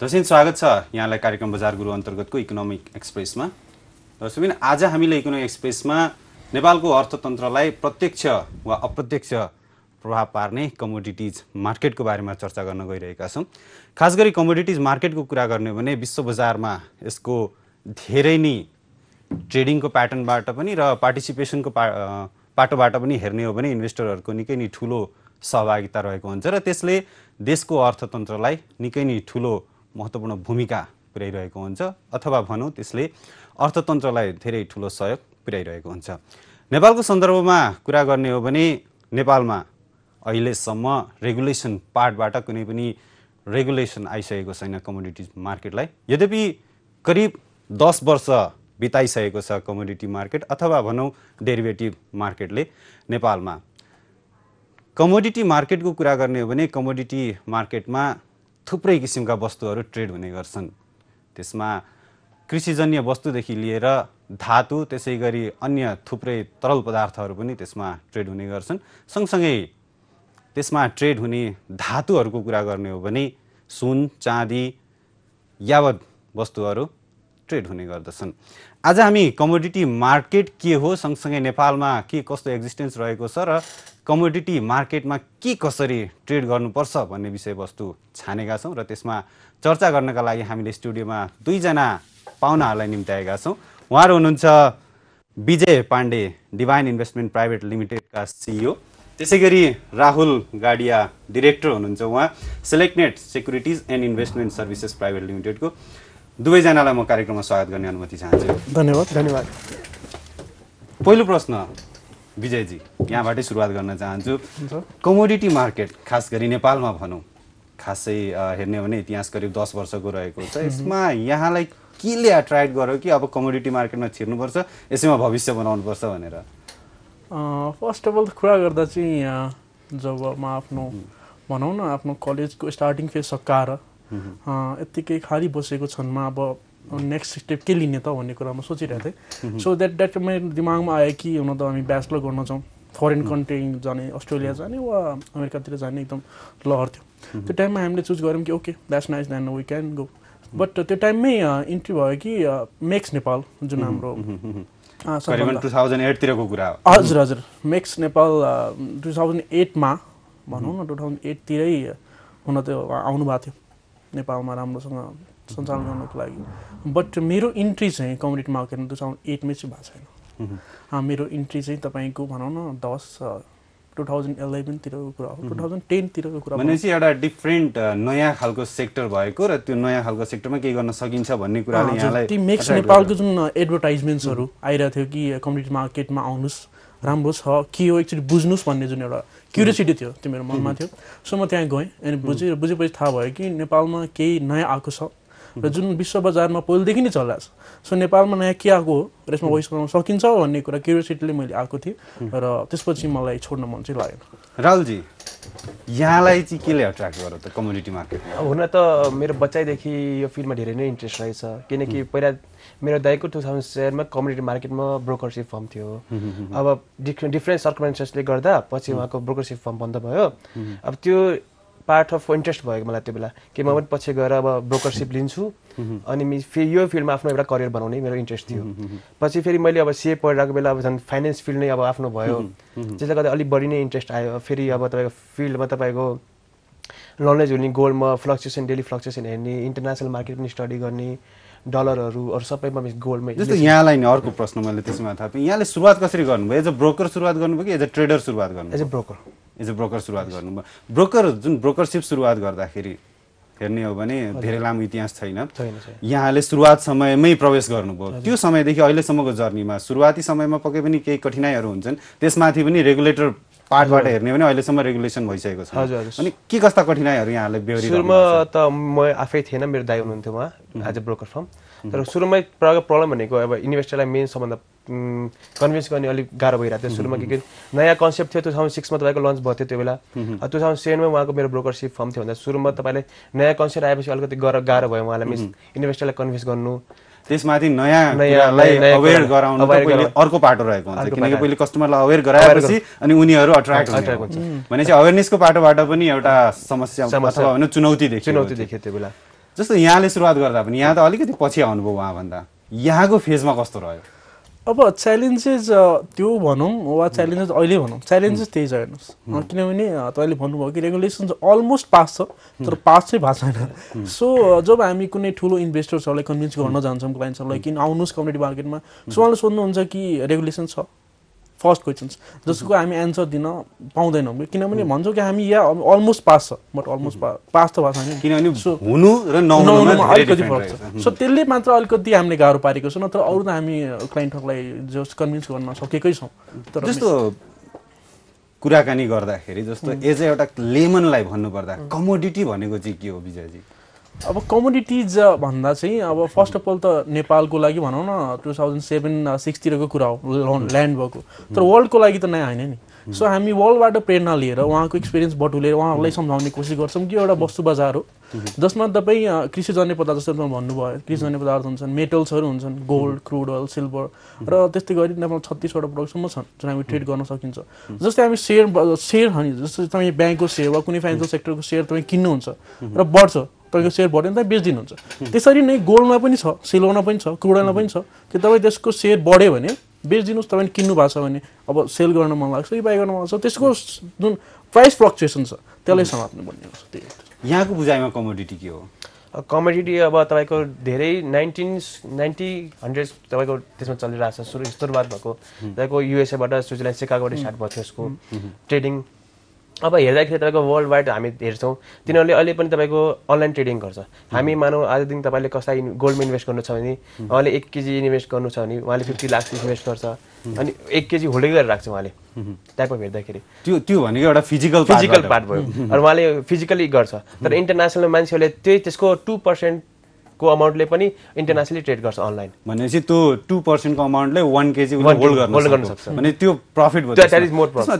दर्शन स्वागत छ यहाँलाई कार्यक्रम बजार गुरु अन्तर्गतको इकोनोमिक एक्सप्रेसमा दर्शकबिन आज हामीले इकोनोमिक एक्सप्रेसमा नेपालको अर्थतन्त्रलाई प्रत्यक्ष वा अप्रत्यक्ष प्रभाव पार्ने कमोडिटिज मार्केटको बारेमा चर्चा गर्न गइरहेका छौँ खास गरी कमोडिटिज मार्केटको कुरा गर्ने भने विश्व बजारमा यसको धेरै नै ट्रेडिङको प्याटर्नबाट पनि र पार्टिसिपेसनको पाटोबाट पनि हेर्ने हो भने इन्भेस्टरहरूको निकै नै ठुलो सहभागिता रहेको हुन्छ र त्यसले देशको अर्थतन्त्रलाई निकै नै ठुलो महत्त्वपूर्ण भूमिका पुर्याइरहेको हुन्छ अथवा भनौँ त्यसले अर्थतन्त्रलाई धेरै ठुलो सहयोग पुर्याइरहेको हुन्छ नेपालको सन्दर्भमा कुरा गर्ने हो भने नेपालमा अहिलेसम्म रेगुलेसन पार्टबाट कुनै पनि रेगुलेसन आइसकेको छैन कमोडिटिज मार्केटलाई यद्यपि करिब दस वर्ष बिताइसकेको छ कमोडिटी मार्केट अथवा भनौँ डेरिभेटिभ मार्केटले नेपालमा कमोडिटी मार्केटको कुरा गर्ने हो भने कमोडिटी मार्केटमा थुप्रै किसिमका वस्तुहरू ट्रेड हुने गर्छन् त्यसमा कृषिजन्य वस्तुदेखि लिएर धातु त्यसै गरी अन्य थुप्रै तरल पदार्थहरू पनि त्यसमा ट्रेड हुने गर्छन् सँगसँगै त्यसमा ट्रेड हुने धातुहरूको कुरा गर्ने हो भने सुन चाँदी यावत वस्तुहरू ट्रेड हुने गर्दछन् आज हामी कमोडिटी मार्केट के हो सँगसँगै नेपालमा के कस्तो एक्जिस्टेन्स रहेको छ र कमोडिटी मार्केटमा के कसरी ट्रेड गर्नुपर्छ भन्ने विषयवस्तु छानेका छौँ र त्यसमा चर्चा गर्नका लागि हामीले स्टुडियोमा दुईजना पाहुनाहरूलाई निम्त्याएका छौँ उहाँहरू हुनुहुन्छ Vijay Pandey divine investment private लिमिटेडका सिइओ त्यसै गरी राहुल गाडिया डिरेक्टर हुनुहुन्छ उहाँ selected securities and investment services private लिमिटेडको दुवैजनालाई म कार्यक्रममा स्वागत गर्ने अनुमति चाहन्छु धन्यवाद धन्यवाद पहिलो प्रश्न विजयजी यहाँबाटै सुरुवात गर्न चाहन्छु कमोडिटी मार्केट खास गरी नेपालमा भनौँ खासै हेर्ने हो भने इतिहास करिब दस वर्षको रहेको छ यसमा यहाँलाई केले एट्र्याक्ट गर्यो कि अब कमोडिटी मार्केटमा छिर्नुपर्छ यसैमा भविष्य बनाउनुपर्छ भनेर फर्स्ट अफ अल कुरा गर्दा चाहिँ जब म आफ्नो भनौँ न आफ्नो कलेजको स्टार्टिङ फेज सकाएर यत्तिकै खाली बसेको क्षणमा अब नेक्स्ट स्टेप के लिने त भन्ने कुरामा सोचिरहेको थिएँ सो द्याट द्याट मेरो दिमागमा आयो कि हुन त हामी ब्याचलर गर्न जाउँ फरेन कन्ट्री जाने अस्ट्रेलिया जाने वा अमेरिकातिर जाने एकदम लहर थियो त्यो टाइममा हामीले चुज गऱ्यौँ कि okay that's nice then we can go but त्यो टाइममै इन्ट्री भयो कि मेक्स नेपाल जुन हाम्रो हजुर हजुर मेक्स नेपाल टु थाउजन्ड एटमा भनौँ न टु थाउजन्ड एटतिरै हुन त आउनुभएको थियो नेपालमा राम्रोसँग सञ्चालन गर्नुको लागि बट मेरो इन्ट्री चाहिँ कम्युनिटी मार्केटमा टु थाउजन्ड एटमै चाहिँ भएको छैन मेरो इन्ट्री चाहिँ तपाईँको भनौँ न दस टु थाउजन्ड इलेभेनतिरको कुरा हो टु थाउजन्ड टेनतिरको कुरा भनेपछि एउटा डिफ्रेन्ट नयाँ खालको सेक्टर भएको र त्यो नयाँ खालको सेक्टरमा केही गर्न सकिन्छ भन्ने कुरा यहाँलाई मेक्स नेपालको जुन एडभर्टाइजमेन्ट्सहरू आइरहेको थियो कि कम्युनिटी मार्केटमा आउनुहोस् राम्रो छ के हो एकचोटि बुझ्नुहोस् भन्ने जुन एउटा क्युरियोसिटी थियो त्यो मेरो मनमा थियो सो म त्यहाँ गएँ अनि बुझेँ बुझेपछि थाहा भयो कि नेपालमा केही नयाँ आएको छ र जुन विश्व बजारमा पहिलेदेखि नै चल्ला छ सो नेपालमा नयाँ के आएको हो र यसमा भोइस बनाउन सकिन्छ भन्ने कुरा क्युरियोसिटीले मैले आएको थिएँ र त्यसपछि मलाई छोड्न मन चाहिँ लागेन राहुलजी यहाँलाई चाहिँ केले अट्र्याक्ट गर्यो त कम्युनिटी मार्केट हुन त मेरो बच्चाइदेखि यो फिल्डमा धेरै नै इन्ट्रेस्ट रहेछ किनकि पहिला मेरो दाइको टु थाउजन्ड सेभेनमा कम्युनिटी मार्केटमा ब्रोकरसिप फर्म थियो अब डिफ्रेन्ट डिफ्रेन्ट सर्कमेन्सेसले गर्दा पछि उहाँको ब्रोकरसिप फर्म बन्द भयो अब त्यो पार्ट अफ इन्ट्रेस्ट भएको मलाई त्यो बेला कि म पनि पछि गएर अब ब्रोकरसिप लिन्छु अनि मि फेरि यो फिल्डमा आफ्नो एउटा करियर बनाउने मेरो इन्ट्रेस्ट थियो पछि फेरि मैले अब सिए पढिरहेको बेला अब झन् फाइनेन्स फिल्ड नै अब आफ्नो भयो त्यसले गर्दा अलिक बढी नै इन्ट्रेस्ट आयो फेरि अब तपाईँको फिल्डमा तपाईँको नलेज हुने गोल्डमा फ्लक्चुएसन डेली फ्लक्चुएसन हेर्ने इन्टरनेसनल मार्केट पनि स्टडी गर्ने डलरहरू अरू सबैमा गोल्डमा जस्तो यहाँलाई नि अर्को प्रश्न मैले त्यसमा पाएँ यहाँले सुरुवात कसरी गर्नुभयो एज अ ब्रोकर सुरुवात गर्नुभयो कि एज अ ट्रेडर सुरुवात गर्नु as a broker as a broker सुरुवात गर्नुभयो ब्रोकर जुन ब्रोकरसिप सुरुवात गर्दाखेरि हेर्ने हो भने धेरै लामो इतिहास छैन यहाँले सुरुवात समयमै प्रवेश गर्नुभयो त्यो समयदेखि अहिलेसम्मको जर्नीमा सुरुवाती समयमा पक्कै पनि केही कठिनाइहरू हुन्छन् त्यसमाथि पनि रेगुलेटर पार्टबाट हेर्ने भने अहिलेसम्म रेगुलेसन भइसकेको छ अनि के कस्ता कठिनाइहरू यहाँले सुरुमा त म आफै थिएन मेरो दाई हुनुहुन्थ्यो उहाँ as a broker firm Mhm. तर सुरुमै प्रब्लम भनेको अब इन्भेस्टरलाई मेन सम्बन्ध कन्भिन्स गर्ने अलिक गाह्रो भइरहेको थियो सुरुमा mhm. के के नयाँ कन्सेप्ट थियो टु थाउजन्ड सिक्समा तपाईँको लन्च भएको थियो त्यो बेला टु थाउजन्ड सेभेनमा उहाँको मेरो ब्रोकरसिप फर्म थियो भन्दा सुरुमा तपाईँले नयाँ कन्सेप्ट आएपछि अलिकति गाह्रो गाह्रो भयो उहाँलाई मिस इन्भेस्टरलाई कन्भिन्स गर्नु त्यसमाथि नयाँ नयाँलाई अवेर गराउनु पहिले अर्को पाटो रहेको हुन्छ किनकि पहिले कस्टमरलाई अवेर गराएपछि अनि उनीहरू अट्र्याक्ट हुन्छ भनेपछि अवेरनेसको पाटोबाट पनि एउटा समस्या अथवा चुनौती चुनौती देखियो त्यो बेला जस्तो यहाँले सुरुवात गर्दा पनि यहाँ त अलिकति पछि आउनुभयो उहाँभन्दा यहाँको फेजमा कस्तो रह्यो अब च्यालेन्जेस त्यो भनौँ वा च्यालेन्जेस अहिले भनौँ च्यालेन्जेस त्यही छ हेर्नुहोस् किनभने तपाईँले भन्नुभयो कि रेगुलेसन अलमोस्ट पास छ तर पास चाहिँ भएको छैन सो जब हामी कुनै ठुलो इन्भेस्टर्सहरूलाई कन्भिन्स गर्न जान्छौँ क्लाइन्ट्सहरूलाई किन आउनुहोस् कम्युनिटी मार्केटमा सो उहाँले सोध्नुहुन्छ कि रेगुलेसन छ फर्स्ट क्वेसन्स जसको हामी एन्सर दिन पाउँदैनौँ किनभने भन्छौँ कि हामी या अलमोस्ट पास छ बट अलमोस्ट पास त भएको छैन किनभने अलिकति फरक छ सो त्यसले मात्र अलिकति हामीले गाह्रो पारेको छ नत्र अरू त हामी क्लाइन्टहरूलाई जस कन्भिन्स गर्न सकेकै छौँ तर जस्तो कुराकानी गर्दाखेरि जस्तो एज एउटा लेमनलाई भन्नुपर्दा कमोडिटी भनेको चाहिँ के हो विजयजी अब कम्युनिटिज भन्दा चाहिँ अब फर्स्ट अफ अल त नेपालको लागि भनौँ न टु थाउजन्ड सेभेन सिक्सतिरको कुरा हो ल्यान्ड भएको तर वर्ल्डको mm. लागि त नयाँ होइन नि सो mm. हामी वर्ल्डबाट प्रेरणा लिएर उहाँको एक्सपिरियन्स बटुलेर उहाँहरूलाई mm. सम्झाउने कोसिस गर्छौँ कि एउटा वस्तु बजार हो mm-hmm. जसमा तपाईँ कृषिजन्य पदार्थ जस्तो भन्नुभयो कृषिजन्य पदार्थ हुन्छन् मेटल्सहरू हुन्छन् गोल्ड क्रुड अयल सिल्भर र त्यस्तै गरी नेपालमा छत्तिसवटा प्रडक्टसम्म छन् जुन हामी ट्रेड गर्न सकिन्छ जस्तै हामी सेयर सेयर हामी जस्तै तपाईँ ब्याङ्कको सेयर वा कुनै फाइनेन्सियल सेक्टरको सेयर तपाईँ किन्नुहुन्छ mm-hmm. र बढ्छ तपाईँको सेयर बढ्यो भने त बेचिदिनुहुन्छ त्यसरी नै गोल्डमा पनि छ सिल्भरमा पनि छ क्रुडलमा पनि छ कि तपाईँ त्यसको सेयर बढ्यो भने बेचिदिनुहोस् तपाईँले किन्नु भएको छ भने अब सेल गर्न मन लाग्छ कि बाई गर्न मन लाग्छ त्यसको जुन प्राइस फ्लक्चुएसन छ त्यसलाई समात्नु पर्ने हुन्छ यहाँको बुझाइमा कमोडिटी के हो कमोडिटी अब तपाईँको धेरै नाइन्टिन नाइन्टी हन्ड्रेड तपाईँको त्यसमा चलिरहेको छ सुरु सुरुवात भएको तपाईँको युएसएबाट स्विजरल्यान्ड सिकागोबाट स्टार्ट भएको थियो यसको ट्रेडिङ अब हेर्दाखेरि तपाईँको वर्ल्ड वाइड हामी हेर्छौँ तिनीहरूले अहिले पनि तपाईँको अनलाइन ट्रेडिङ गर्छ हामी मानौँ आज दिन तपाईँले कसलाई गोल्डमा इन्भेस्ट गर्नु छ भने उहाँले एक केजी इन्भेस्ट गर्नु छ भने उहाँले फिफ्टी लाख इन्भेस्ट गर्छ अनि एक केजी होल्डिङ गरेर राख्छ उहाँले टाइप अफ हेर्दाखेरि त्यो त्यो भनेको एउटा फिजिकल फिजिकल पार्ट भयो अनि उहाँले फिजिकली गर्छ तर इन्टरनेसनल मान्छेहरूले त्यही त्यसको टु पर्सेन्ट को अमाउन्टले पनि इन्टरनेसनली ट्रेड गर्छ अनलाइन भनेपछि त्यो टु पर्सेन्टको अमाउन्टले वान केजी होल्ड गर्न सक्छ भने त्यो प्रफिट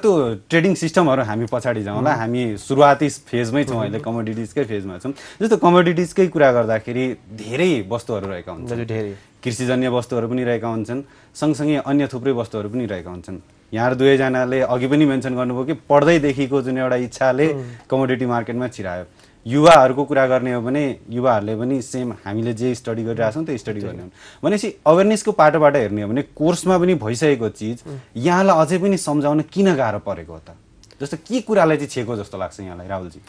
त्यो ट्रेडिङ सिस्टमहरू हामी पछाडि जाउँला mm-hmm। हामी सुरुवाती फेजमै छौँ अहिले कमोडिटिजकै mm-hmm। फेजमा छौँ जस्तो कमोडिटिजकै कुरा गर्दाखेरि धेरै वस्तुहरू रहेका हुन्छन् धेरै कृषिजन्य वस्तुहरू पनि रहेका हुन्छन् सँगसँगै अन्य थुप्रै वस्तुहरू पनि रहेका हुन्छन् यहाँहरू दुवैजनाले अघि पनि मेन्सन गर्नुभयो कि पढ्दैदेखिको जुन एउटा इच्छाले कमोडिटी मार्केटमा छिरायो युवाहरूको कुरा गर्ने हो भने युवाहरूले पनि सेम हामीले जे स्टडी छौँ त्यो स्टडी गर्ने हुन् भनेपछि अवेरनेसको पाटोबाट हेर्ने हो भने कोर्समा पनि भइसकेको चिज यहाँलाई अझै पनि सम्झाउन किन गाह्रो परेको हो त जस्तो के कुरालाई चाहिँ छेको जस्तो लाग्छ यहाँलाई राहुलजी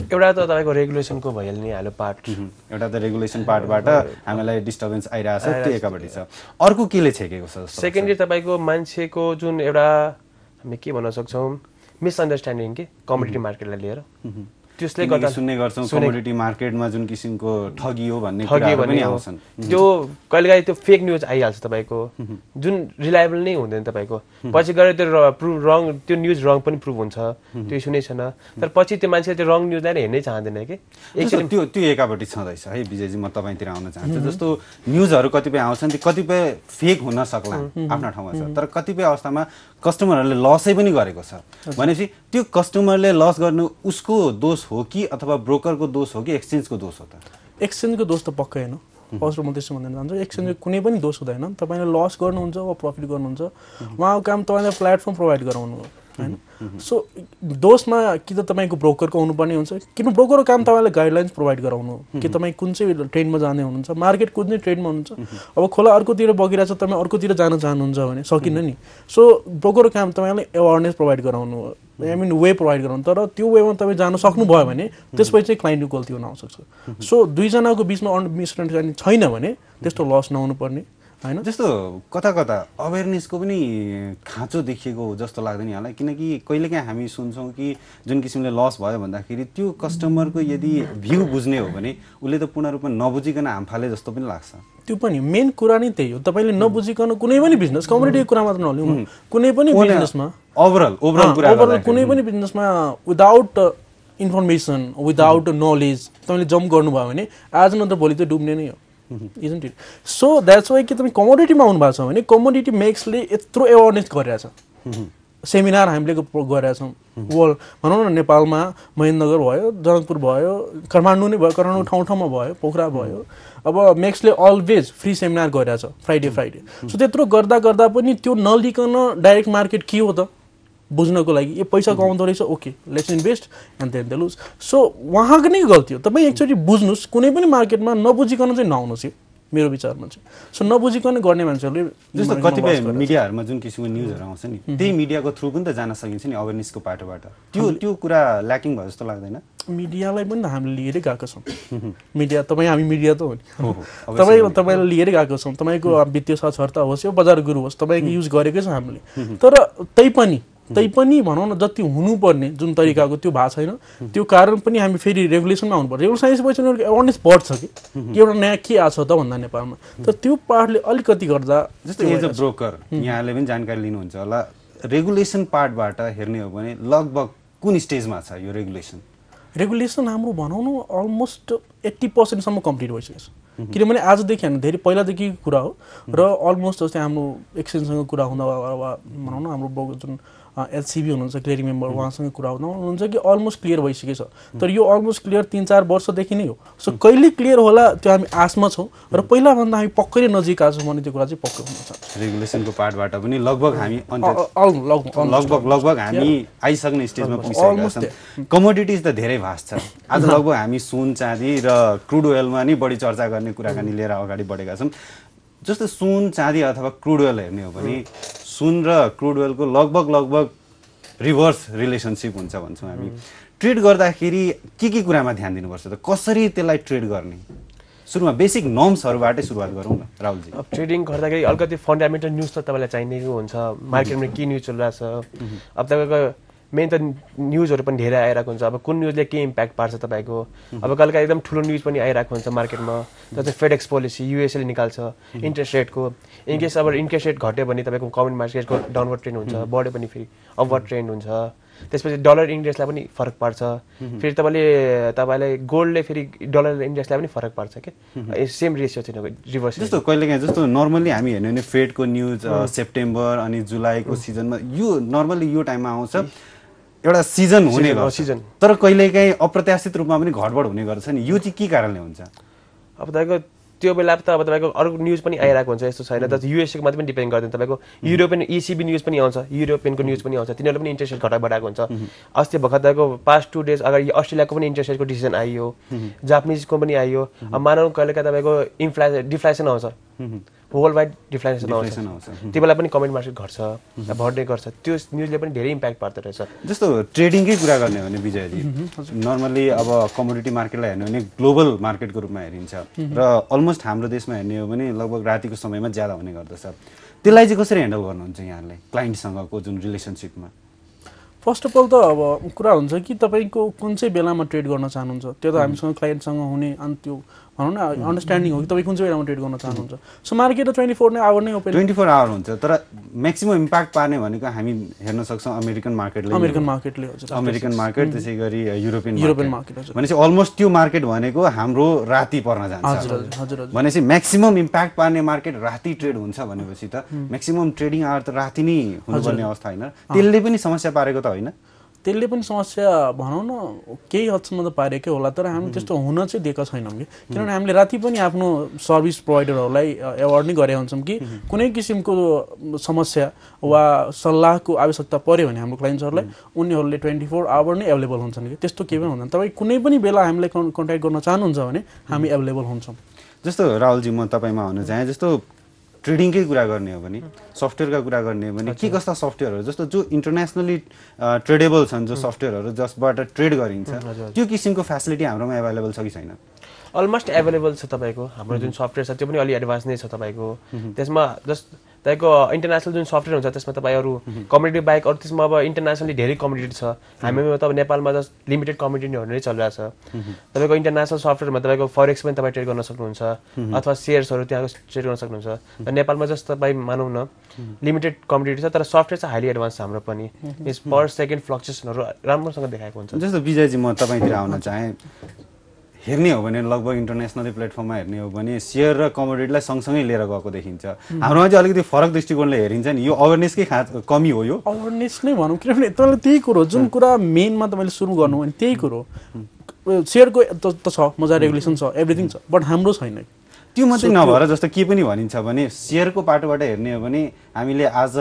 एउटा त तपाईँको रेगुलेसनको भइहाल्ने हालो पार्ट एउटा त रेगुलेसन पार्टबाट हामीलाई डिस्टर्बेन्स आइरहेको छ त्यो एकापट्टि छ अर्को केले छेकेको छ सेकेन्डली तपाईँको मान्छेको जुन एउटा हामी के भन्न सक्छौँ मिसअन्डरस्ट्यान्डिङ के कम्युनिटी मार्केटलाई लिएर त्यसले गर्दा सुन्ने गर्छौँ कमोडिटी मार्केटमा जुन किसिमको ठगियो भन्ने ठगियो पनि आउँछन् त्यो कहिलेकाहीँ त्यो फेक न्युज आइहाल्छ तपाईँको जुन रिलायबल नै हुँदैन तपाईँको पछि गएर त्यो प्रुभ रङ त्यो न्युज रङ पनि प्रुभ हुन्छ त्यो इस्यु नै छैन तर पछि त्यो मान्छेले त्यो रङ न्युजलाई हेर्नै चाहँदैन कि एकचोटि त्यो त्यो एकापट्टि छँदैछ है विजयजी म तपाईँतिर आउन चाहन्छु जस्तो न्युजहरू कतिपय आउँछन् त्यो कतिपय फेक हुन सक्ला आफ्ना ठाउँमा छ तर कतिपय अवस्थामा कस्टमरहरूले लसै पनि गरेको छ भनेपछि त्यो कस्टमरले लस गर्नु उसको दोष हो कि अथवा ब्रोकरको दोष हो कि एक्सचेन्जको दोष हो त एक्सचेन्जको दोष त पक्कै होइन फर्स्ट म त्यसो भन्दैन चाहन्छु एक्सचेन्जको कुनै पनि दोष हुँदैन तपाईँले लस गर्नुहुन्छ वा प्रफिट गर्नुहुन्छ उहाँको काम तपाईँलाई प्लेटफर्म प्रोभाइड गराउनु हो होइन सो दोषमा कि त तपाईँको ब्रोकरको आउनुपर्ने हुन्छ किन ब्रोकरको काम तपाईँलाई गाइडलाइन्स प्रोभाइड गराउनु हो कि तपाईँ कुन चाहिँ ट्रेनमा जाने हुनुहुन्छ मार्केट कुन चाहिँ ट्रेनमा हुनुहुन्छ अब खोला अर्कोतिर बगिरहेको छ तपाईँ अर्कोतिर जान चाहनुहुन्छ भने सकिन्न नि सो ब्रोकरको काम तपाईँलाई एवारनेस प्रोभाइड गराउनु हो आई मिन वे प्रोभाइड गराउनु तर त्यो वेमा तपाईँ जान सक्नुभयो भने त्यसपछि चाहिँ क्लाइन्टको गल्ती हुन आउनसक्छ सो दुईजनाको बिचमा अन्डरमिसअन्डरस्ट्यान्डिङ छैन भने त्यस्तो लस नहुनुपर्ने होइन जस्तो कता कता अवेरनेसको पनि खाँचो देखिएको जस्तो लाग्दैन यहाँलाई किनकि कहिलेकाहीँ हामी सुन्छौँ कि जुन किसिमले लस भयो भन्दाखेरि त्यो कस्टमरको यदि भ्यू बुझ्ने हो भने उसले त पूर्ण रूपमा नबुझिकन हामफाले जस्तो पनि लाग्छ त्यो पनि मेन कुरा नै त्यही हो तपाईँले नबुझिकन कुनै पनि बिजनेस कम्युनिटीको कुरा मात्र नलिउँ कुनै पनि बिजनेसमा ओभरअल ओभरअल ओभरअल कुनै पनि बिजनेसमा विदाउट इन्फर्मेसन विदाउट नलेज तपाईँले जम्प गर्नुभयो भने आज नत्र भोलि त डुब्ने नै हो isn't it so that's why कि तपाईँ कमोडिटीमा आउनुभएको छ भने कमोडिटी मेक्सले यत्रो एवेरनेस गरिरहेछ सेमिनार हामीले गरिरहेछौँ वर्ल्ड भनौँ न नेपालमा महेन्द्रनगर भयो जनकपुर भयो काठमाडौँ नै भयो काठमाडौँ ठाउँ ठाउँमा भयो पोखरा भयो अब मेक्सले अलवेज फ्री सेमिनार गरिरहेछ फ्राइडे फ्राइडे सो त्यत्रो गर्दा गर्दा पनि त्यो नलिकन डाइरेक्ट मार्केट के हो त बुझ्नको लागि ए पैसा कमाउँदो रहेछ okay let's invest and then they lose so उहाँको नै गल्ती हो तपाईँ एकचोटि बुझ्नुहोस् कुनै पनि मार्केटमा नबुझिकन चाहिँ नआउनुहोस् यो मेरो विचारमा चाहिँ सो नबुझिकन गर्ने मान्छेहरूले जस्तो कतिपय मिडियाहरूमा जुन किसिमको न्युजहरू आउँछ नि त्यही मिडियाको थ्रु पनि त जान सकिन्छ नि अवेरनेसको पाटोबाट त्यो त्यो कुरा ल्याकिङ भयो जस्तो लाग्दैन मिडियालाई पनि त हामीले लिएरै गएको छौँ मिडिया तपाईँ हामी मिडिया त हो नि तपाईँ तपाईँलाई लिएरै गएको छौँ तपाईँको वित्तीय साक्षरता होस् यो बजार गुरु होस् तपाईँको युज गरेकै छ हामीले तर पनि तैपनि भनौँ न जति हुनुपर्ने जुन तरिकाको त्यो भएको छैन त्यो कारण पनि हामी फेरि रेगुलेसनमा आउनुपर्छ साइन्स भएपछि उनीहरूको एवेरनेस बढ्छ कि एउटा नयाँ के आएको छ त भन्दा नेपालमा तर त्यो पार्टले अलिकति गर्दा जस्तो एज अ ब्रोकर यहाँले पनि जानकारी लिनुहुन्छ होला रेगुलेसन पार्टबाट हेर्ने हो भने लगभग कुन स्टेजमा छ यो रेगुलेसन रेगुलेसन हाम्रो भनौँ न अलमोस्ट एट्टी पर्सेन्टसम्म कम्प्लिट भइसकेको छ किनभने आजदेखि हामी धेरै पहिलादेखिको कुरा हो र अलमोस्ट जस्तै हाम्रो एक्सचेन्जसँग कुरा हुँदा वा भनौँ न हाम्रो जुन एलसिबी हुनुहुन्छ क्लियरिङ मेम्बर उहाँसँग कुरा हुँदा हुनुहुन्छ कि अलमोस्ट क्लियर भइसकेको छ तर यो अलमोस्ट क्लियर तिन चार वर्षदेखि नै हो सो कहिले क्लियर होला त्यो हामी आशमा छौँ र पहिलाभन्दा हामी पक्कै नजिक आएको छौँ भने त्यो कुरा चाहिँ पक्कै हुनुहुन्छ रेगुलेसनको पार्टबाट पनि लगभग हामी लगभग लगभग हामी आइसक्ने स्टेजमा पुगिसकेका कमोडिटिज त धेरै भाष छ आज लगभग हामी सुन चाँदी र क्रुड ओयलमा नै बढी चर्चा गर्ने कुराकानी लिएर अगाडि बढेका छौँ जस्तो सुन चाँदी अथवा क्रुड हेर्ने हो भने सुन र क्रुड ओइलको लगभग लगभग रिभर्स रिलेसनसिप हुन्छ भन्छौँ हामी ट्रेड गर्दाखेरि के के कुरामा ध्यान दिनुपर्छ त कसरी त्यसलाई ट्रेड गर्ने सुरुमा बेसिक नर्म्सहरूबाटै सुरुवात गरौँ न राहुलजी अब ट्रेडिङ गर्दाखेरि अलिकति फन्डामेन्टल न्युज त तपाईँलाई चाहिने हुन्छ मार्केटमा के न्युज चलिरहेको छ अब तपाईँको मेन त न्युजहरू पनि धेरै आइरहेको हुन्छ अब कुन न्युजले के इम्प्याक्ट पार्छ तपाईँको अब कहिलेका एकदम ठुलो न्युज पनि आइरहेको हुन्छ मार्केटमा जस्तै फेड फेडेक्स पोलिसी युएसएले निकाल्छ इन्ट्रेस्ट रेटको इनकेस अब इन्ट्रेस्ट रेट घट्यो भने तपाईँको कमन मार्केटको डाउनवर्ड ट्रेन्ड हुन्छ बढ्यो भने फेरि अपवर्ड ट्रेन्ड हुन्छ त्यसपछि डलर इन्डेक्सलाई पनि फरक पार्छ फेरि तपाईँले तपाईँलाई गोल्डले फेरि डलर इन्डेक्सलाई पनि फरक पार्छ क्या सेम रेसियो थियो रिभर्स जस्तो कहिलेकाहीँ जस्तो नर्मली हामी हेर्ने भने फेडको न्युज सेप्टेम्बर अनि जुलाईको सिजनमा यो नर्मली यो टाइममा आउँछ एउटा सिजन हुने सिजन तर कहिलेकाहीँ अप्रत्याशित रूपमा पनि घटबड हुने गर्छ नि यो चाहिँ के कारणले हुन्छ अब तपाईँको त्यो बेला त अब तपाईँको अर्को न्युज पनि आइरहेको हुन्छ यस्तो छैन त युएसएको मात्रै पनि डिपेन्ड गर्दैन तपाईँको युरोपियन इसिबी न्युज पनि आउँछ युरोपियनको न्युज पनि आउँछ तिनीहरूले पनि इन्ट्रेस्ट रेट बढाएको हुन्छ अस्ति भर्खर तपाईँको पास्ट टू डेज अगाडि अस्ट्रेलियाको पनि इन्ट्रेस्ट रेटको डिसिजन आइयो जापानिजको पनि आइयो मानव कहिलेका तपाईँको इन्फ्ला डिफ्लेसन आउँछ वर्ल्ड वाइड डिफ्लेसन आउँछ त्यो बेला पनि कमेन्ट मार्केट घट्छ बढ्ने गर्छ त्यो न्युजले पनि धेरै इम्प्याक्ट पार्दो रहेछ जस्तो ट्रेडिङकै कुरा गर्ने हो भने विजयजी नर्मली अब कमोडिटी मार्केटलाई हेर्ने हो भने ग्लोबल मार्केटको रूपमा हेरिन्छ र अलमोस्ट हाम्रो देशमा हेर्ने हो भने लगभग रातिको समयमा ज्यादा हुने गर्दछ त्यसलाई चाहिँ कसरी ह्यान्डल गर्नुहुन्छ यहाँले क्लाइन्टसँगको जुन रिलेसनसिपमा फर्स्ट अफ अल त अब कुरा हुन्छ कि तपाईँको कुन चाहिँ बेलामा ट्रेड गर्न चाहनुहुन्छ त्यो त हामीसँग क्लाइन्टसँग हुने अनि त्यो भनौँ न अन्डरस्ट्यान्डिङ हो कि तपाईँ कुन चाहिँ बेलामा ट्रेड गर्न चाहनुहुन्छ सो मार्केट त ट्वेन्टी फोर नै आवर नै ओपन ट्वेन्टी फोर आवर हुन्छ तर म्याक्सिमम् इम्प्याक्ट पार्ने भनेको हामी हेर्न सक्छौँ अमेरिकन मार्केटले अमेरिकन मार्केटले अमेरिकन मार्केट त्यसै गरी युरोपियन युरोपियन मार्केट भनेपछि अलमोस्ट त्यो मार्केट भनेको हाम्रो राति पर्न जान्छ हजुर हजुर भनेपछि म्याक्सिमम् इम्प्याक्ट पार्ने मार्केट राति ट्रेड हुन्छ भनेपछि त म्याक्सिमम् ट्रेडिङ आवर त राति नै हुनुपर्ने अवस्था होइन त्यसले पनि समस्या पारेको त होइन त्यसले पनि समस्या भनौँ न केही हदसम्म त पारेकै होला तर हामी त्यस्तो हुन चाहिँ दिएका छैनौँ कि किनभने हामीले राति पनि आफ्नो सर्भिस प्रोभाइडरहरूलाई एवार्ड नै गरेका हुन्छौँ कि कुनै किसिमको समस्या वा सल्लाहको आवश्यकता पऱ्यो भने हाम्रो क्लाइन्ट्सहरूलाई उनीहरूले ट्वेन्टी फोर आवर नै एभाइलेबल हुन्छन् कि त्यस्तो केही पनि हुँदैन तपाईँ कुनै पनि बेला हामीलाई कन्ट्याक्ट गर्न चाहनुहुन्छ भने हामी एभाइलेबल हुन्छौँ जस्तो राहुलजी म तपाईँमा हुन चाहेँ जस्तो ट्रेडिङकै कुरा गर्ने हो भने सफ्टवेयरका कुरा गर्ने हो भने के कस्ता सफ्टवेयरहरू जस्तो जो इन्टरनेसनली ट्रेडेबल छन् जो सफ्टवेयरहरू जसबाट ट्रेड गरिन्छ त्यो किसिमको फेसिलिटी हाम्रोमा एभाइलेबल छ कि छैन अलमोस्ट एभाइलेबल छ तपाईँको हाम्रो जुन सफ्टवेयर छ त्यो पनि अलि एडभान्स नै छ तपाईँको त्यसमा जस्ट तपाईँको इन्टरनेसनल जुन सफ्टवेयर हुन्छ त्यसमा तपाईँ अरू कम्युनिटी बाइक अरू त्यसमा अब इन्टरनेसनली धेरै कम्युनिटी छ हामीमा त नेपालमा जस्ट लिमिटेड कम्युनिटीहरू नै चलिरहेको छ तपाईँको इन्टरनेसनल सफ्टवेयरमा तपाईँको फरेक्स पनि तपाईँ ट्रेड गर्न सक्नुहुन्छ अथवा सेयर्सहरू त्यहाँको ट्रेड गर्न सक्नुहुन्छ नेपालमा जस्ट तपाईँ मानौँ न लिमिटेड कम्युनिटी छ तर सफ्टवेयर चाहिँ हाइली एडभान्स हाम्रो पनि मिन्स पर सेकेन्ड फ्लक्चुएसनहरू राम्रोसँग देखाएको हुन्छ जस्तो विजयजी म तपाईँतिर आउन चाहेँ हेर्ने हो भने लगभग इन्टरनेसनली प्लेटफर्ममा हेर्ने हो भने सेयर र कमोडिटीलाई सँगसँगै लिएर गएको देखिन्छ हाम्रोमा चाहिँ अलिकति फरक दृष्टिकोणले हेरिन्छ नि यो अवेरनेसकै खा कमी हो यो अवेरनेस नै भनौँ किनभने तपाईँले त्यही कुरो जुन कुरा मेनमा तपाईँले सुरु गर्नु भने त्यही कुरो सेयरको त छ मजा रेगुलेसन छ एभ्रिथिङ छ बट हाम्रो छैन त्यो मात्रै नभएर जस्तो के पनि भनिन्छ भने सेयरको पाटोबाट हेर्ने हो भने हामीले आज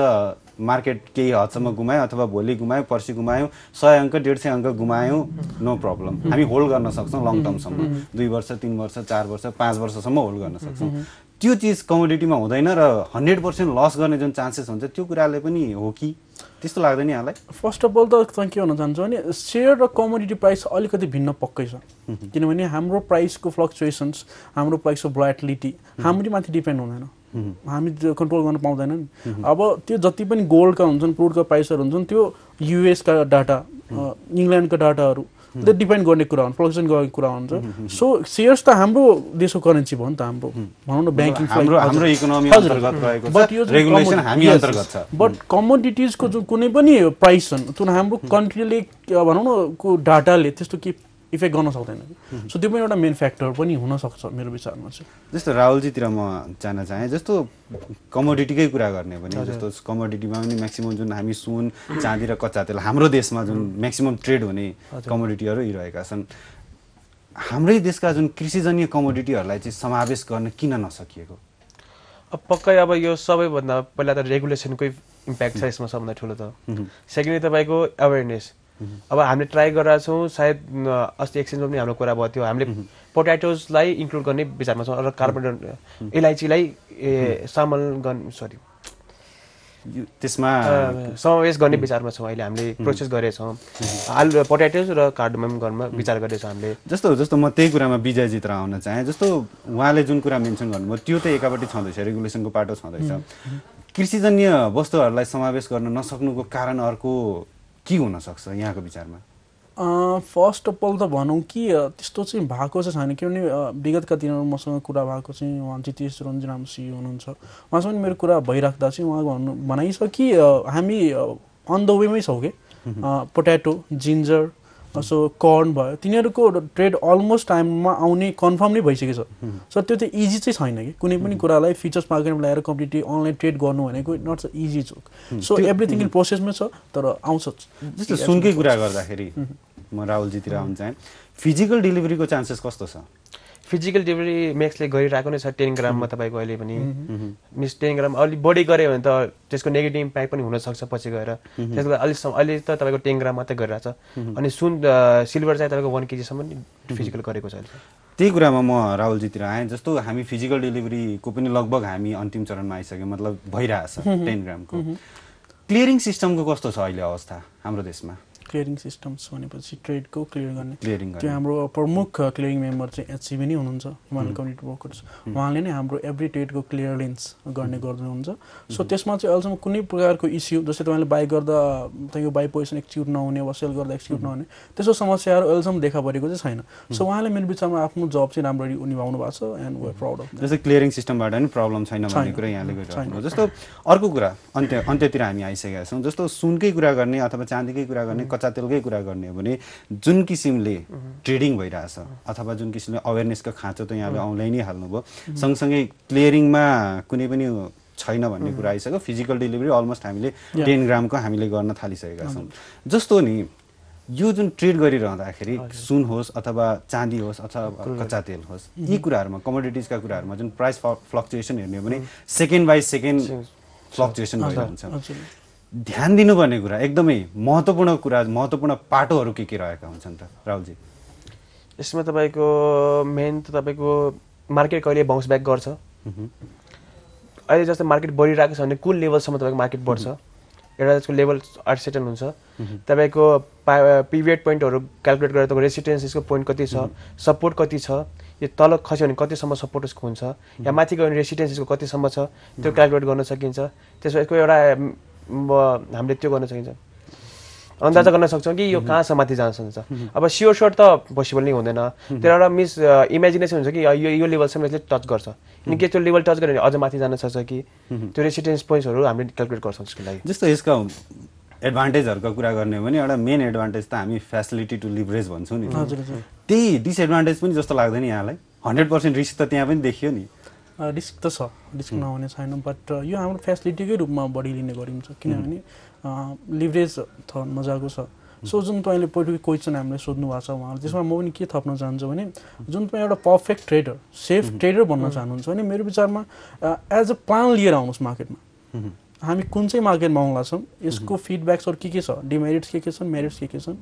मार्केट केही हदसम्म गुमायौँ अथवा भोलि गुमायौँ पर्सि गुमायौँ सय अङ्क डेढ सय अङ्क गुमायौँ नो प्रब्लम हामी होल्ड गर्न सक्छौँ लङ टर्मसम्म दुई वर्ष तिन वर्ष चार वर्ष पाँच वर्षसम्म होल्ड गर्न सक्छौँ त्यो चिज कमोडिटीमा हुँदैन र हन्ड्रेड पर्सेन्ट लस गर्ने जुन चान्सेस हुन्छ त्यो कुराले पनि हो कि त्यस्तो लाग्दैन यहाँलाई फर्स्ट अफ अल त के भन्न चाहन्छु भने सेयर र कमोडिटी प्राइस अलिकति भिन्न पक्कै छ किनभने हाम्रो प्राइसको फ्लक्चुएसन्स हाम्रो प्राइसको हाम्रै माथि डिपेन्ड हुँदैन हामी कन्ट्रोल गर्न पाउँदैन नि अब त्यो जति पनि गोल्डका हुन्छन् क्रुडका प्राइसहरू हुन्छन् त्यो युएसका डाटा इङ्ल्यान्डका डाटाहरू त्यो hmm. डिपेन्ड गर्ने कुरा हुन्छ प्रोडक्सन गर्ने कुरा हुन्छ सो सेयर्स त हाम्रो देशको करेन्सी भयो नि त हाम्रो hmm. भनौँ न ब्याङ्किङ बट कमोडिटिजको जुन hmm. कुनै पनि प्राइस छन् जुन हाम्रो कन्ट्रीले भनौँ न को डाटाले त्यस्तो के इफेक्ट गर्न सक्दैन सो त्यो पनि एउटा मेन फ्याक्टर पनि हुनसक्छ मेरो विचारमा चाहिँ जस्तो राहुलजीतिर म जान चाहेँ जस्तो कमोडिटीकै कुरा गर्ने भने जस्तो कमोडिटीमा पनि म्याक्सिमम् जुन हामी सुन चाँदी र कच्चा तेल हाम्रो देशमा जुन म्याक्सिमम् ट्रेड हुने कमोडिटीहरू यी रहेका छन् हाम्रै देशका जुन कृषिजन्य कमोडिटीहरूलाई चाहिँ समावेश गर्न किन नसकिएको अब पक्कै अब यो सबैभन्दा पहिला त रेगुलेसनकै इम्प्याक्ट छ यसमा सबभन्दा ठुलो त सेकेन्डली तपाईँको अवेरनेस अब हामीले ट्राई गरेका छौँ सायद अस्ति एक्सचेन्जमा पनि हाम्रो कुरा भयो थियो हामीले पोट्याटोजलाई इन्क्लुड गर्ने विचारमा छौँ र कार्बन इलायचीलाई सामल गर्ने सरी त्यसमा समावेश गर्ने विचारमा छौँ अहिले हामीले प्रोसेस गरेछौँ आलु पोटेटोज र कार्डमम गर्नमा विचार गरेछौँ हामीले जस्तो जस्तो म त्यही कुरामा विजय विजयजित्र आउन चाहेँ जस्तो उहाँले जुन कुरा मेन्सन गर्नुभयो त्यो त एकापट्टि छँदैछ रेगुलेसनको पाटो छँदैछ कृषिजन्य वस्तुहरूलाई समावेश गर्न नसक्नुको कारण अर्को के हुनसक्छ यहाँको विचारमा फर्स्ट अफ अल त भनौँ कि त्यस्तो चाहिँ भएको चाहिँ छैन किनभने विगतका दिनहरू मसँग कुरा भएको चाहिँ उहाँ जितेश रञ्जन सी हुनुहुन्छ उहाँसँग मेरो कुरा भइराख्दा चाहिँ उहाँ भन्नु भनाइ छ कि हामी अन द वेमै छौँ कि पोट्याटो जिन्जर सो कर्न भयो तिनीहरूको ट्रेड अलमोस्ट टाइममा आउने कन्फर्म नै भइसकेको छ सो त्यो त इजी चाहिँ छैन कि कुनै पनि कुरालाई फिचर्स मार्केटमा ल्याएर कम्प्लिटली अनलाइन ट्रेड गर्नु भनेको not a easy joke so everything in प्रोसेसमै छ तर आउँछ जस्तो सुनकै कुरा गर्दाखेरि म राहुलजीतिर आउनु चाहेँ फिजिकल डेलिभरीको चान्सेस कस्तो छ फिजिकल डेलिभरी म्याक्सले गरिरहेको नै छ टेन ग्राममा तपाईँको अहिले पनि मिन्स टेन ग्राम अलिक बढी गऱ्यो भने त त्यसको नेगेटिभ इम्प्याक्ट पनि हुनसक्छ पछि गएर त्यसको अहिलेसम्म अहिले त तपाईँको टेन ग्राम मात्रै गरिरहेको छ अनि सुन सिल्भर चाहिँ तपाईँको वान केजीसम्म फिजिकल गरेको छ अहिले त्यही कुरामा म राहुलजीतिर आएँ जस्तो हामी फिजिकल डेलिभरीको पनि लगभग हामी अन्तिम चरणमा आइसक्यो मतलब भइरहेछ टेन ग्रामको क्लियरिङ सिस्टमको कस्तो छ अहिले अवस्था हाम्रो देशमा क्लियरिङ सिस्टम्स भनेपछि ट्रेडको क्लियर गर्ने त्यो हाम्रो प्रमुख क्लियरिङ मेम्बर चाहिँ एचसिबी नै हुनुहुन्छ हिमालयन कम्युनिटी वर्कर्स उहाँले नै हाम्रो एभ्री ट्रेडको क्लियरेन्स गर्ने गर्नुहुन्छ सो त्यसमा चाहिँ अहिलेसम्म कुनै प्रकारको इस्यु जस्तै तपाईँले बाई गर्दा तपाईँको बाई पोजिसन एक्सक्युट नहुने वा सेल गर्दा एक्सक्युट नहुने त्यस्तो समस्याहरू अहिलेसम्म देखा परेको चाहिँ छैन सो उहाँले मेरो विचारमा आफ्नो जब चाहिँ राम्ररी निभाउनु भएको छ एन्ड वेयर प्राउड अफ जस्तै क्लियरिङ सिस्टमबाट नि प्रब्लम छैन भन्ने कुरा यहाँले जस्तो अर्को कुरा अन्त्य अन्त्यतिर हामी आइसकेका छौँ जस्तो सुनकै कुरा गर्ने अथवा चाँदीकै कुरा गर्ने कच्चा तेलकै कुरा गर्ने हो भने जुन किसिमले ट्रेडिङ भइरहेछ अथवा जुन किसिमले अवेरनेसको खाँचो त यहाँले औँलाई नै हाल्नुभयो सँगसँगै क्लियरिङमा कुनै पनि छैन भन्ने कुरा आइसक्यो फिजिकल डेलिभरी अलमोस्ट हामीले टेन ग्रामको हामीले गर्न थालिसकेका छौँ जस्तो नि यो जुन ट्रेड गरिरहँदाखेरि सुन होस् अथवा चाँदी होस् अथवा कच्चा तेल होस् यी कुराहरूमा कमोडिटिजका कुराहरूमा जुन प्राइस फ्लक्चुएसन हेर्ने हो भने सेकेन्ड बाई सेकेन्ड फ्लक्चुएसन भइरहन्छ ध्यान दिनुपर्ने कुरा एकदमै महत्त्वपूर्ण कुरा महत्त्वपूर्ण पाटोहरू के के रहेका हुन्छन् त राहुलजी यसमा तपाईँको मेन त तपाईँको मार्केट कहिले बााउन्स ब्याक गर्छ अहिले जस्तै मार्केट बढिरहेको छ भने कुन लेभलसम्म तपाईँको मार्केट बढ्छ एउटा त्यसको लेभल सेटल हुन्छ तपाईँको पा पिभिएड पोइन्टहरू क्यालकुलेट गरेर तपाईँको यसको पोइन्ट कति छ सपोर्ट कति छ यो तल खस्यो भने कतिसम्म सपोर्ट उसको हुन्छ या माथि गयो भने रेसिडेन्स यसको कतिसम्म छ त्यो क्यालकुलेट गर्न सकिन्छ त्यसमा यसको एउटा अब हामीले त्यो गर्न सकिन्छ अन्दाजा गर्न सक्छौँ कि यो कहाँसम्म माथि जान सक्छ अब सियो सोर त पोसिबल नै हुँदैन तर एउटा मिस इमेजिनेसन हुन्छ कि यो यो लेभलसम्म यसले टच गर्छ किनकि त्यो लेभल टच गर्यो भने अझ माथि जान सक्छ कि त्यो रेसिडेन्स पोइन्ट्सहरू हामीले क्यालकुलेट गर्छौँ त्यसको लागि जस्तो यसको एडभान्टेजहरूको कुरा गर्ने हो भने एउटा मेन एडभान्टेज त हामी फेसिलिटी टु लिभरेज भन्छौँ नि त्यही डिसएडभान्टेज पनि जस्तो लाग्दैन यहाँलाई हन्ड्रेड पर्सेन्ट रिस्क त त्यहाँ पनि देखियो नि रिस्क त छ रिस्क नहुने छैन बट यो हाम्रो फेसिलिटीकै रूपमा बढी लिने गरिन्छ किनभने लिभरेज थ मजाको छ सो जुन तपाईँले पहिलो क्वेसन हामीले सोध्नु भएको छ उहाँहरू त्यसमा म पनि के थप्न चाहन्छु भने जुन तपाईँ एउटा पर्फेक्ट ट्रेडर सेफ ट्रेडर भन्न चाहनुहुन्छ भने मेरो विचारमा एज अ प्लान लिएर आउनुहोस् मार्केटमा हामी कुन चाहिँ मार्केटमा आउँला छौँ यसको फिडब्याक्सहरू के के छ डिमेरिट्स के के छन् मेरिट्स के के छन्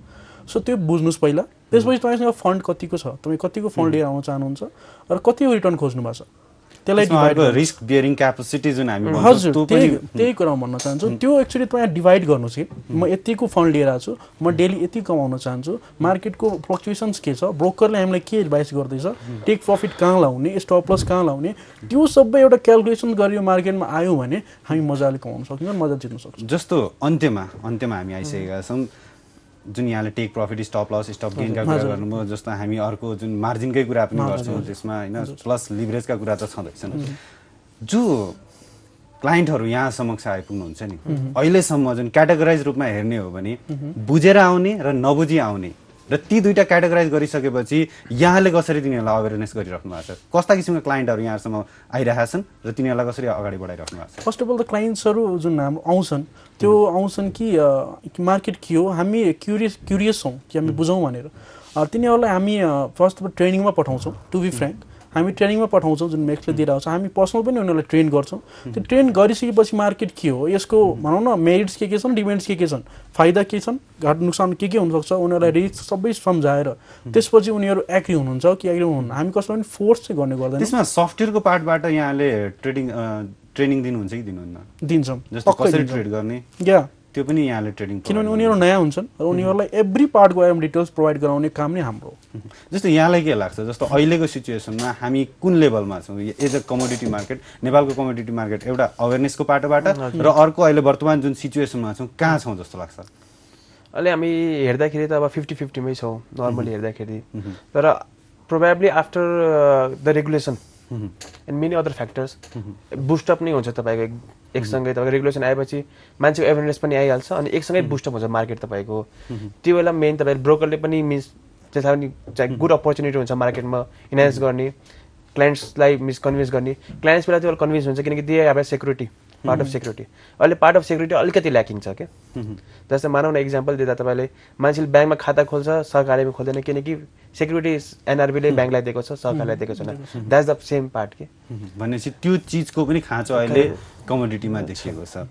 सो त्यो बुझ्नुहोस् पहिला त्यसपछि तपाईँसँग फन्ड कतिको छ तपाईँ कतिको फन्ड लिएर आउन चाहनुहुन्छ र कतिको रिटर्न खोज्नु भएको छ त्यसलाई रिस्क बियरिङ क्यापेसिटी जुन हामी हजुर त्यही कुरा भन्न चाहन्छु त्यो एक्चुली तपाईँ डिभाइड गर्नुहोस् कि म यतिको फन्ड लिएर आएको छु म डेली यति कमाउन चाहन्छु मार्केटको फ्लक्चुएसन्स के छ ब्रोकरले हामीलाई के एडभाइस गर्दैछ टेक प्रफिट कहाँ लाउने स्टप लस कहाँ लाउने त्यो सबै एउटा क्यालकुलेसन गरियो मार्केटमा आयो भने हामी मजाले कमाउन सक्छौँ मजा जित्न सक्छौँ जस्तो अन्त्यमा अन्त्यमा हामी आइसकेका छौँ जुन यहाँले take profit stop loss stop गेनका कुरा गर्नुभयो जस्तो हामी अर्को जुन मार्जिनकै कुरा पनि गर्छौँ त्यसमा होइन प्लस लिभरेजका कुरा त छँदैछन् जो क्लाइन्टहरू यहाँ समक्ष आइपुग्नुहुन्छ नि अहिलेसम्म जुन क्याटेगोराइज रूपमा हेर्ने हो भने बुझेर आउने र नबुझी आउने र ती दुईवटा क्याटेगोराइज गरिसकेपछि यहाँले कसरी तिनीहरूलाई अवेरनेस गरिराख्नु भएको छ कस्ता किसिमका क्लाइन्टहरू यहाँसम्म आइरहेका छन् र तिनीहरूलाई कसरी अगाडि बढाइराख्नु भएको छ फर्स्ट अफ अल द क्लाइन्ट्सहरू जुन हाम्रो आउँछन् त्यो आउँछन् कि मार्केट के हो हामी क्युरियस क्युरियस छौँ कि हामी बुझौँ भनेर तिनीहरूलाई हामी फर्स्ट अफ अल ट्रेनिङमा पठाउँछौँ टु बी फ्रेङ्क हामी ट्रेनिङमा पठाउँछौँ जुन मेक्सले दिइरहेको छ हामी पर्सनल पनि उनीहरूलाई ट्रेन गर्छौँ त्यो ट्रेन गरिसकेपछि मार्केट के हो यसको भनौँ न मेरिट्स के के छन् डिमेन्ड्स के के छन् फाइदा के छन् घाट नोक्सान के के हुनसक्छ उनीहरूलाई रिस्क सबै सम्झाएर त्यसपछि उनीहरू एग्री हुनुहुन्छ कि एग्री हुनुहुन्न हामी कसैलाई पनि फोर्स चाहिँ गर्ने गर्दैन त्यसमा सफ्टवेयरको पार्टबाट यहाँले ट्रेडिङ ट्रेनिङ दिनुहुन्छ कि दिनुहुन्न दिन्छौँ कसरी ट्रेड गर्ने या त्यो पनि यहाँले ट्रेनिङ किनभने उनीहरू नयाँ हुन्छन् र उनीहरूलाई एभ्री पार्टको आइएम डिटेल्स प्रोभाइड गराउने काम नै हाम्रो जस्तो यहाँलाई के लाग्छ जस्तो अहिलेको सिचुएसनमा हामी कुन लेभलमा छौँ एज अ कमोडिटी मार्केट नेपालको कमोडिटी मार्केट एउटा अवेरनेसको पाटोबाट र अर्को अहिले वर्तमान जुन सिचुएसनमा छौँ कहाँ छौँ जस्तो लाग्छ अहिले हामी हेर्दाखेरि त अब फिफ्टी फिफ्टीमै छौँ नर्मली हेर्दाखेरि तर probably after the regulation and many other factors boost up नै हुन्छ तपाईँको एकसँगै तपाईँको रेगुलेसन आएपछि मान्छेको एवेरनेस पनि आइहाल्छ अनि एकसँगै बुस्टअप हुन्छ मार्केट तपाईँको त्यो बेला मेन तपाईँ ब्रोकरले पनि मिन्स त्यसलाई पनि चाहिँ गुड अपर्च्युनिटी हुन्छ मार्केटमा इन्हान्स गर्ने क्लाइन्ट्सलाई मिस कन्भिन्स गर्ने क्लाइन्ट्स बेला त्यो कन्भिन्स हुन्छ किनकि they have security part of security अहिले पार्ट अफ सेक्युरिटी अलिकति ल्याकिङ छ क्या जस्तै मानौ न इक्जाम्पल दिँदा तपाईँले मान्छेले ब्याङ्कमा खाता खोल्छ सहकारीमा खोल्दैन किनकि सेक्युरिटी एनआरबीले ब्याङ्कलाई दिएको छ सरकारलाई दिएको छैन द्याट द सेम पार्ट के भनेपछि त्यो चिजको पनि खाँचो अहिले कमोडिटीमा देखिएको छ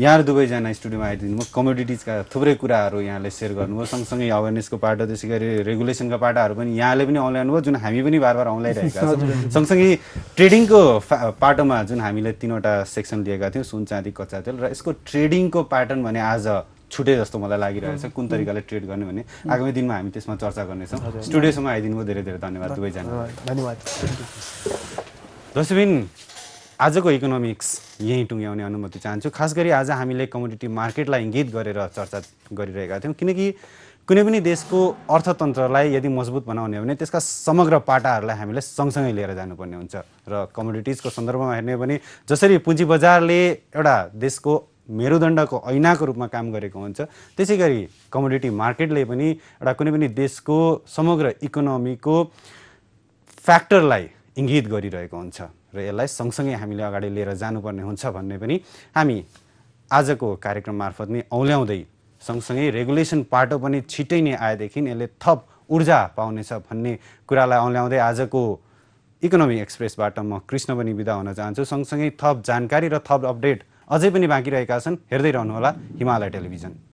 यहाँहरू दुवैजना स्टुडियोमा आइदिनु कम्युनिटिजका थुप्रै कुराहरू यहाँले सेयर गर्नुभयो सँगसँगै अवेरनेसको पाटो त्यसै गरी रेगुलेसनका पाटाहरू पनि यहाँले पनि अनलाइन भयो जुन हामी पनि बार बार औलाइरहेका छौँ सँगसँगै ट्रेडिङको पाटोमा जुन हामीले तिनवटा सेक्सन लिएका थियौँ सुन चाँदी कच्चा तेल र यसको ट्रेडिङको प्याटर्न भने आज छुटे जस्तो मलाई लागिरहेको छ कुन तरिकाले ट्रेड गर्ने भने आगामी दिनमा हामी त्यसमा चर्चा गर्नेछौँ स्टुडियोसम्म आइदिनु भयो धेरै धेरै धन्यवाद दुवैजना धन्यवाद दसबिन आजको इकोनोमिक्स यहीँ टुङ्ग्याउने अनुमति चाहन्छु खास गरी आज हामीले कमोडिटी मार्केटलाई इङ्गित गरेर चर्चा गरिरहेका थियौँ किनकि कुनै पनि देशको अर्थतन्त्रलाई यदि मजबुत बनाउने हो भने त्यसका समग्र पाटाहरूलाई हामीले सँगसँगै लिएर जानुपर्ने हुन्छ र कम्युनिटिजको सन्दर्भमा हेर्ने हो भने जसरी पुँजी बजारले एउटा देशको मेरुदण्डको ऐनाको रूपमा काम गरेको हुन्छ त्यसै गरी कमोडिटी मार्केटले पनि एउटा कुनै पनि देशको समग्र इकोनोमीको फ्याक्टरलाई इङ्गित गरिरहेको हुन्छ र यसलाई सँगसँगै हामीले अगाडि लिएर जानुपर्ने हुन्छ भन्ने पनि हामी आजको कार्यक्रम मार्फत नै औल्याउँदै सँगसँगै रेगुलेसन पाटो पनि छिटै नै आएदेखि यसले थप ऊर्जा पाउनेछ भन्ने कुरालाई औल्याउँदै आजको इकोनोमी एक्सप्रेसबाट म कृष्ण पनि बिदा हुन चाहन्छु सँगसँगै थप जानकारी र थप अपडेट अझै पनि बाँकी रहेका छन् हेर्दै रहनुहोला हिमालय टेलिभिजन